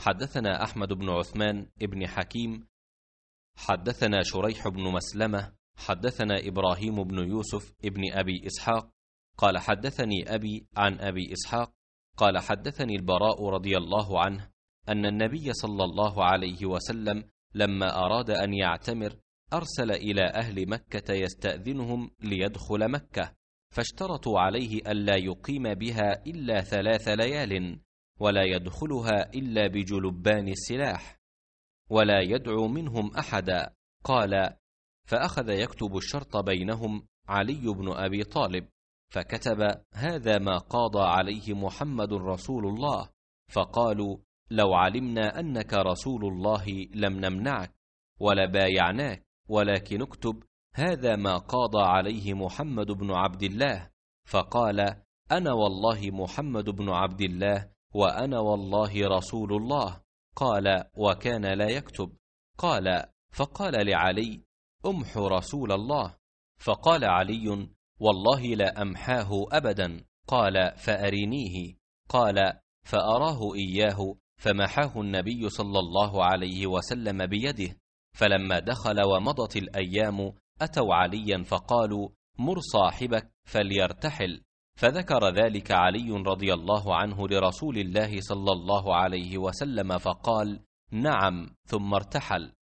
حدثنا أحمد بن عثمان بن حكيم حدثنا شريح بن مسلمة حدثنا إبراهيم بن يوسف بن أبي إسحاق قال حدثني أبي عن أبي إسحاق قال حدثني البراء رضي الله عنه أن النبي صلى الله عليه وسلم لما أراد أن يعتمر أرسل إلى أهل مكة يستأذنهم ليدخل مكة فاشترطوا عليه ألا يقيم بها إلا ثلاث ليال ولا يدخلها إلا بجلبان السلاح ولا يدعو منهم أحدا قال فأخذ يكتب الشرط بينهم علي بن أبي طالب فكتب هذا ما قاضى عليه محمد رسول الله فقالوا لو علمنا أنك رسول الله لم نمنعك ولا بايعناك ولكن اكتب هذا ما قاضى عليه محمد بن عبد الله فقال أنا والله محمد بن عبد الله وأنا والله رسول الله قال وكان لا يكتب قال فقال لعلي أمح رسول الله فقال علي والله لا أمحاه أبدا قال فأرينيه قال فأراه إياه فمحاه النبي صلى الله عليه وسلم بيده فلما دخل ومضت الأيام أتوا عليا فقالوا مر صاحبك فليرتحل فذكر ذلك علي رضي الله عنه لرسول الله صلى الله عليه وسلم فقال نعم ثم ارتحل